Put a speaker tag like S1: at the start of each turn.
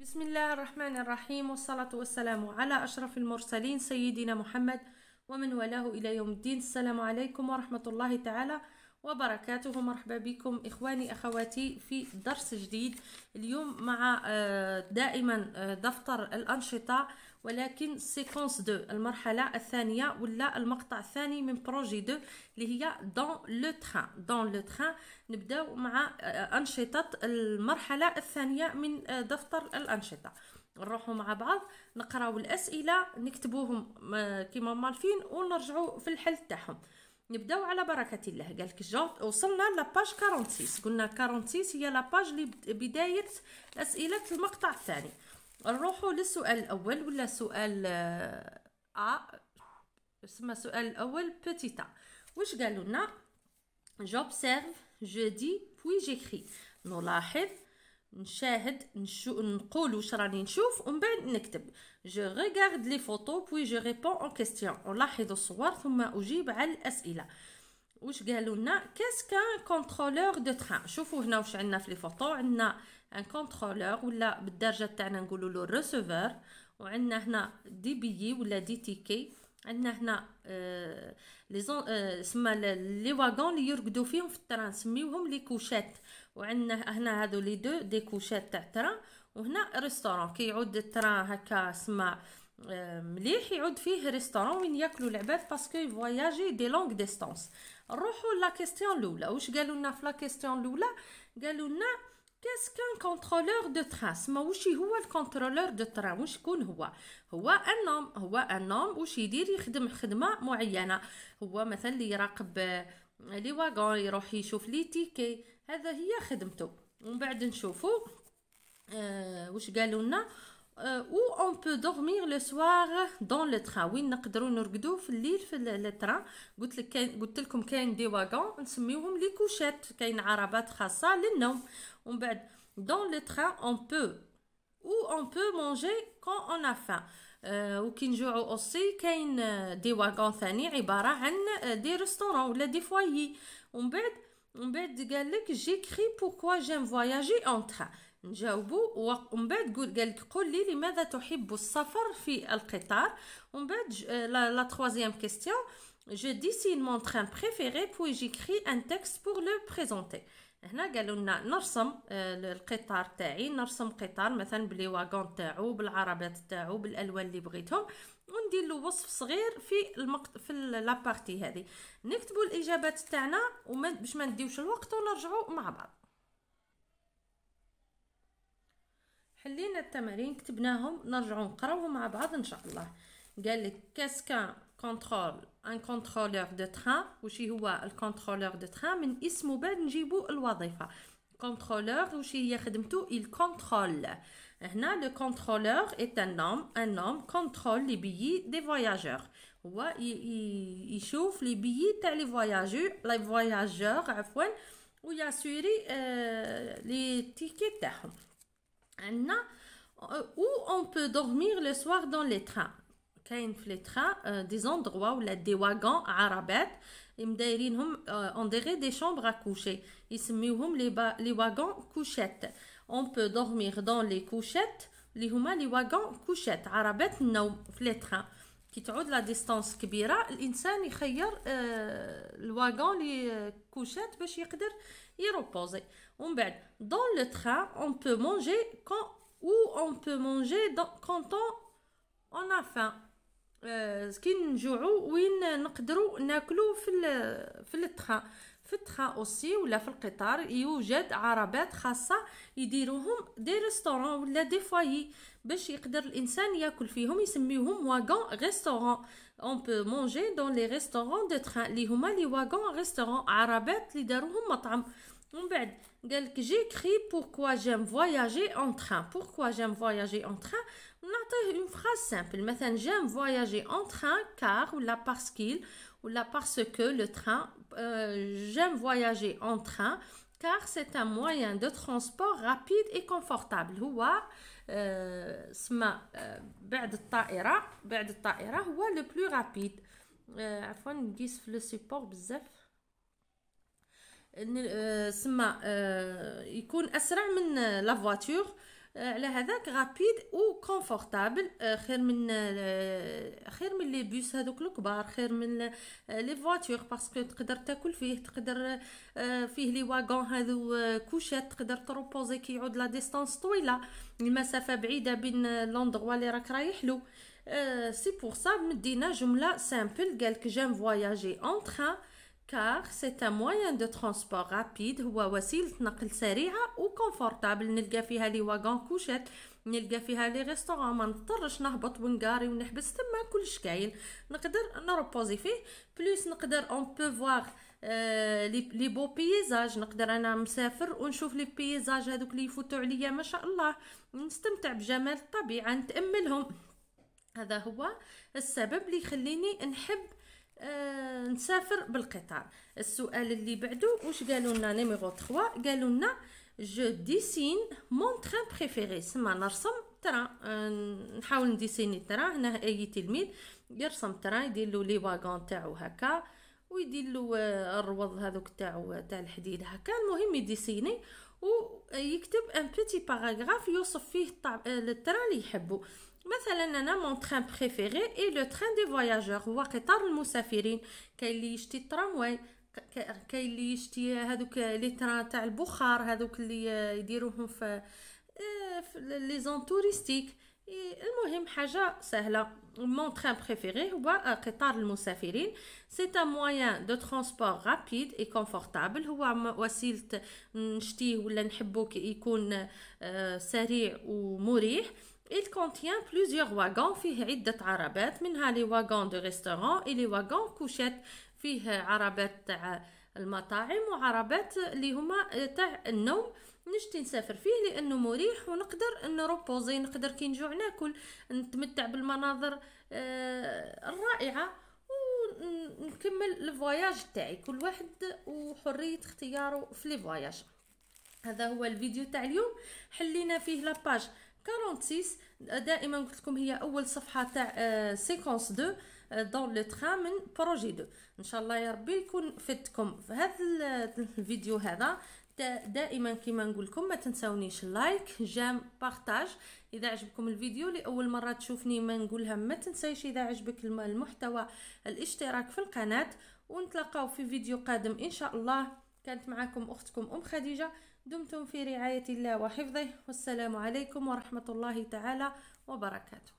S1: بسم الله الرحمن الرحيم والصلاة والسلام على أشرف المرسلين سيدنا محمد ومن والاه إلى يوم الدين السلام عليكم ورحمة الله تعالى وبركاته مرحبا بكم إخواني أخواتي في درس جديد اليوم مع آه، دائما آه، دفتر الأنشطة ولكن سيكونس دو المرحلة الثانية ولا المقطع الثاني من بروجي دو اللي هي دون لو تخان دون لو تخان نبداو مع آه، أنشطة المرحلة الثانية من دفتر الأنشطة نروحوا مع بعض نقراو الأسئلة نكتبوهم كيما مالفين ونرجعوا في الحل تاعهم نبداو على بركه الله قال لك وصلنا لاباج 46 قلنا 46 هي لاباج اللي بدايه اسئله المقطع الثاني نروحوا للسؤال الاول ولا سؤال ا آه، سما آه، اسمه سؤال الاول بتيتا واش قالوا لنا جوبسيرف جو دي بوي جيكري نلاحظ نشاهد نشو نقول واش راني نشوف ومن بعد نكتب جو ريغارد لي فوتو بوي جو ريبون اون كيستيون نلاحظ الصور ثم اجيب على الاسئله واش قالوا لنا كاس كان كونترولور دو تران شوفوا هنا واش عندنا في لي فوتو عندنا ان كونترولور ولا بالدرجه تاعنا نقولوا له ريسيفور وعندنا هنا دي بيي ولا دي تيكي عندنا هنا لي زون سما لي واغون اللي يرقدوا فيهم في التران نسميوهم لي كوشات وعندنا هنا هذو لي دو ديكوشات تاع ترا وهنا ريستورون كيعود ترا هكا سما آه، مليح يعود فيه ريستورون وين ياكلوا العباد باسكو فواياجي دي لونغ ديستونس نروحوا لا كيستيون الاولى واش قالوا لنا في لا كيستيون الاولى قالوا لنا كاس كان كونترولور دو تران سما واش هو الكونترولور دو تران واش يكون هو هو ان هو ان واش يدير يخدم خدمه معينه هو مثلا اللي يراقب آه، لي واغون يروح يشوف لي تيكي هذا هي خدمته ومن بعد نشوفوا آه واش قالوا لنا او اون بو دورمير لو سوار دون لو تران وين نقدروا نرقدوا في الليل في لو تران قلت لك كاين قلت لكم كاين دي واغون نسميوهم لي كوشات كاين عربات خاصه للنوم ومن بعد دون لو تران اون بو او اون بو مونجي كون اون افا و كي وكي نجوعو اوسي كاين دي واغون ثاني عباره عن دي آه، ريستورون ولا دي فوايي ومن بعد ومن بعد قال لك جيكري بوركوا جيم فواياجي اون تران نجاوبو ومن بعد قول قال لك قل لي لماذا تحب السفر في القطار ومن بعد لا تخوازيام كيستيون Je dessine euh, mon train préféré puis j'écris ان texte pour لو بريزونتي هنا قالوا لنا نرسم القطار تاعي نرسم قطار مثلا بلي واغون تاعو بالعربات تاعو بالالوان اللي بغيتهم ندير له وصف صغير في المقط في لابارتي هذه نكتبوا الاجابات تاعنا وما باش ما نديوش الوقت ونرجعوا مع بعض حلينا التمارين كتبناهم نرجعوا نقراوهم مع بعض ان شاء الله قال لك كاسكا كونترول ان كونترولور دو تران وشي هو الكونترولور دو تران من اسمه بعد نجيبو الوظيفه كونترولور وشي هي خدمته الكونترول Le contrôleur est un homme. Un homme contrôle les billets des voyageurs. Il chauffe les billets des voyageurs. Les voyageurs, il assure euh, les tickets. Euh, où on peut dormir le soir dans les trains? Il y a des endroits où il des wagons à Il On dirait des chambres à coucher. Ils les a les wagons couchettes. on peut dormir dans les couchettes اللي هما لي واغون كوشيت عربات النوم في لي تران كي تعود لا ديستانس كبيره الانسان يخير آه، الواغون لي كوشيت باش يقدر يروبوزي ومن بعد دون لو تران اون بو مونجي كون او اون بو مونجي كونت اون اون فان آه كي نجوعو وين نقدروا ناكلو في ال في التران Dans train aussi, ou la voiture, il y a des voitures spéciales qui sont des restaurants ou des foyers. Pour que l'homme puisse manger, ils les appellent des wagons-restaurants. On peut manger dans les restaurants de train, qui sont les wagons-restaurants, les leader qui sont appelées restaurants. Ensuite, j'écris pourquoi j'aime voyager en train. Pourquoi j'aime voyager en train On a une phrase simple. maintenant j'aime voyager en train car ou parce qu'il ou parce que le train... Euh, j'aime voyager en train car c'est un moyen de transport rapide et confortable هو سما بعد الطائرة بعد الطائرة هو le plus rapide عفوا نقيس في لو سيبور بزاف سما يكون اسرع من لا فواتور آه، على هذاك غابيد آه، كونفورتابل خير من آه، خير من لي بوس هذوك الكبار خير من لي فواتور باسكو تقدر تاكل فيه تقدر فيه لي واغون هذو كوشات تقدر تروبوزي كيعود لا ديستانس طويله المسافه بعيده بين لوندغوا اللي راك رايح له سي بور سا مدينا جمله سامبل قالك جام فواياجي اون تران كار سي ان موان دو ترونسبور رابيد هو وسيله نقل سريعه وكونفورتابل نلقى فيها لي واغون كوشات نلقى فيها لي ريستوران ما نضطرش نهبط ونقاري ونحبس تما كلش كاين نقدر نروبوزي فيه بلوس نقدر اون بو فوار آه لي بو بيزاج نقدر انا مسافر ونشوف لي بيزاج هذوك لي يفوتوا عليا ما شاء الله نستمتع بجمال الطبيعه نتاملهم هذا هو السبب اللي يخليني نحب آه، نسافر بالقطار السؤال اللي بعده واش قالوا لنا نيميرو 3 قالوا لنا جو ديسين مون تران بريفيري سما نرسم ترى آه، نحاول نديسيني ترى هنا اي تلميذ يرسم ترى يدير له لي واغون تاعو هكا ويدير له آه، الروض هذوك تاعو تاع الحديد هكا المهم يديسيني ويكتب ان بيتي باراغراف يوصف فيه الترى اللي يحبه مثلا انا مون تران بريفيري اي لو تران دي فواياجور هو قطار المسافرين كاين اللي يشتي الترامواي كاين اللي يشتي هذوك لي تران تاع البخار هذوك اللي يديروهم في لي زون توريستيك المهم حاجه سهله مون تران بريفيري هو قطار المسافرين سي ان موان دو ترونسبور رابيد اي كونفورتابل هو وسيله نشتيه ولا نحبو يكون آه، سريع ومريح Il contient plusieurs wagons فيه عدة عربات منها لي واغون دو ريستوران اي لي واغون كوشيت فيه عربات تاع المطاعم وعربات اللي هما تاع النوم نشتي نسافر فيه لانه مريح ونقدر نروبوزي نقدر كي نجوع ناكل نتمتع بالمناظر الرائعه ونكمل الفواياج تاعي كل واحد وحريه اختياره في الفواياج هذا هو الفيديو تاع اليوم حلينا فيه لاباج 46 دائما قلت لكم هي اول صفحه تاع سيكونس 2 دون لو تران من بروجي 2 ان شاء الله يا ربي يكون فدتكم في هذا الفيديو هذا دائما كما نقول لكم ما تنساونيش لايك جام بارطاج اذا عجبكم الفيديو لاول مره تشوفني ما نقولها ما تنسايش اذا عجبك المحتوى الاشتراك في القناه ونتلاقاو في فيديو قادم ان شاء الله كانت معكم اختكم ام خديجه دمتم في رعاية الله وحفظه والسلام عليكم ورحمة الله تعالى وبركاته